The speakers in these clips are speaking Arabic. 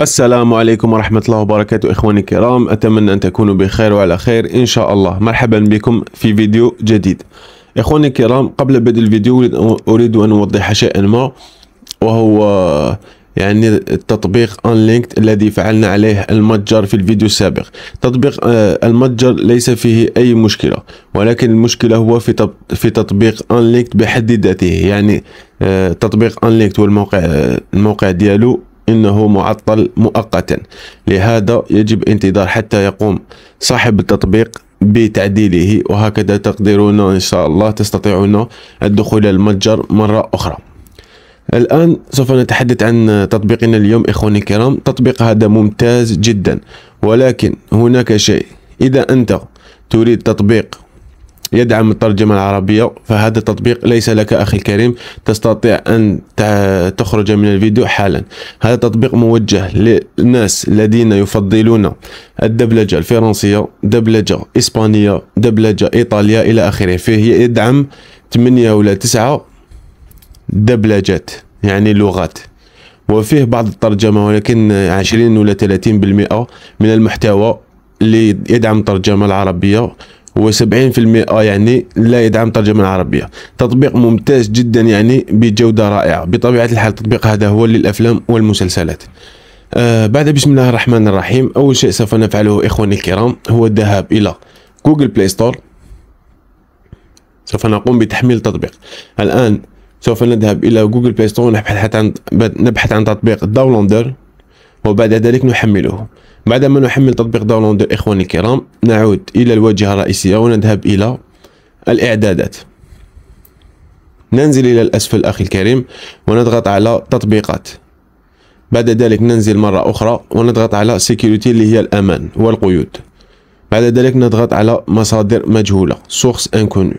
السلام عليكم ورحمة الله وبركاته إخواني الكرام أتمنى أن تكونوا بخير وعلى خير إن شاء الله مرحبا بكم في فيديو جديد إخواني الكرام قبل بدء الفيديو أريد أن أوضح شيئا ما وهو يعني التطبيق Unlinked الذي فعلنا عليه المتجر في الفيديو السابق تطبيق آه، المتجر ليس فيه اي مشكلة ولكن المشكلة هو في في تطبيق Unlinked بحد ذاته يعني آه، تطبيق Unlinked والموقع آه، الموقع الموقع ديالو إنه معطل مؤقتا لهذا يجب انتظار حتى يقوم صاحب التطبيق بتعديله وهكذا تقدرون إن شاء الله تستطيعون الدخول المتجر مرة أخرى الآن سوف نتحدث عن تطبيقنا اليوم إخواني الكرام تطبيق هذا ممتاز جدا ولكن هناك شيء إذا أنت تريد تطبيق يدعم الترجمة العربية فهذا التطبيق ليس لك أخي الكريم تستطيع أن تخرج من الفيديو حالا هذا التطبيق موجه للناس الذين يفضلون الدبلجة الفرنسية دبلجة إسبانية دبلجة إيطالية إلى آخره فيه يدعم 8 ولا 9 دبلجات يعني لغات وفيه بعض الترجمة ولكن 20 ولا 30% من المحتوى اللي يدعم الترجمة العربية و70% آه، يعني لا يدعم ترجمة العربيه تطبيق ممتاز جدا يعني بجودة رائعة بطبيعة الحال التطبيق هذا هو للأفلام والمسلسلات آه بعد بسم الله الرحمن الرحيم أول شيء سوف نفعله إخواني الكرام هو الذهاب إلى جوجل بلاي ستور سوف نقوم بتحميل التطبيق الآن سوف نذهب إلى جوجل بلاي ستور ونبحث عن نبحث عن تطبيق داونلودر وبعد ذلك نحمله بعد ما نحمل تطبيق داونلود إخواني الكرام نعود إلى الواجهة الرئيسية ونذهب إلى الإعدادات ننزل إلى الأسفل أخي الكريم ونضغط على تطبيقات بعد ذلك ننزل مرة أخرى ونضغط على سيكيورتي اللي هي الأمان والقيود بعد ذلك نضغط على مصادر مجهولة سورس انكونو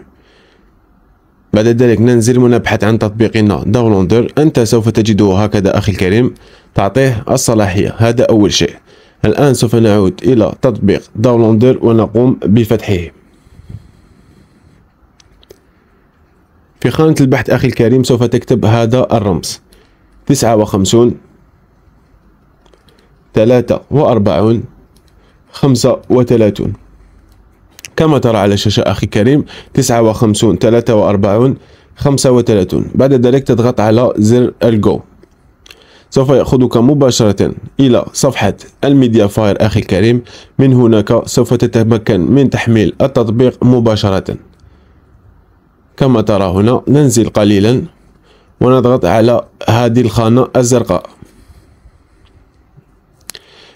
بعد ذلك ننزل ونبحث عن تطبيقنا داونلودر أنت سوف تجده هكذا أخي الكريم تعطيه الصلاحية هذا أول شيء الآن سوف نعود إلى تطبيق داونلودر ونقوم بفتحه في خانة البحث أخي الكريم سوف تكتب هذا الرمز تسعة وخمسون تلاتة وأربعون خمسة وثلاثون كما ترى على الشاشة أخي الكريم تسعة وخمسون تلاتة وأربعون خمسة وثلاثون بعد ذلك تضغط على زر الجو سوف يأخذك مباشرة إلى صفحة الميديا فاير أخي الكريم من هناك سوف تتمكن من تحميل التطبيق مباشرة كما ترى هنا ننزل قليلا ونضغط على هذه الخانة الزرقاء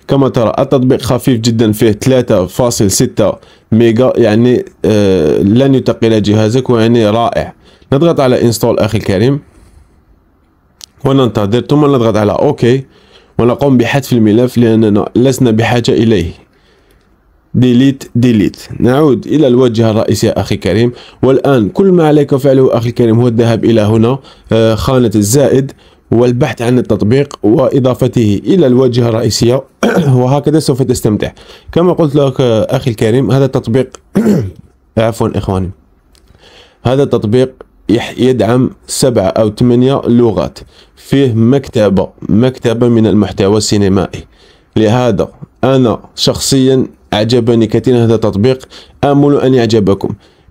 كما ترى التطبيق خفيف جدا فيه 3.6 ميجا يعني آه لن يتقل جهازك ويعني رائع نضغط على انستول اخي الكريم وننتظر ثم نضغط على اوكي ونقوم بحذف الملف لأننا لسنا بحاجة إليه ديليت ديليت نعود إلى الواجهة الرئيسية أخي كريم والآن كل ما عليك فعله أخي كريم هو الذهاب إلى هنا آه، خانة الزائد والبحث عن التطبيق وإضافته إلى الواجهة الرئيسية وهكذا سوف تستمتع كما قلت لك آه، أخي الكريم هذا التطبيق عفوا إخواني هذا التطبيق يدعم سبعة أو ثمانية لغات فيه مكتبة مكتبة من المحتوى السينمائي لهذا أنا شخصيا أعجبني كثيرا هذا التطبيق آمل أن يعجبكم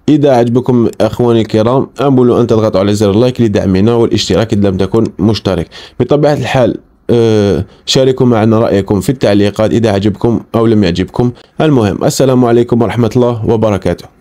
إذا أعجبكم أخواني الكرام آمل أن تضغطوا على زر اللايك لدعمنا والاشتراك إذا لم تكن مشترك بطبيعة الحال آه، شاركوا معنا رأيكم في التعليقات إذا أعجبكم أو لم يعجبكم المهم السلام عليكم ورحمة الله وبركاته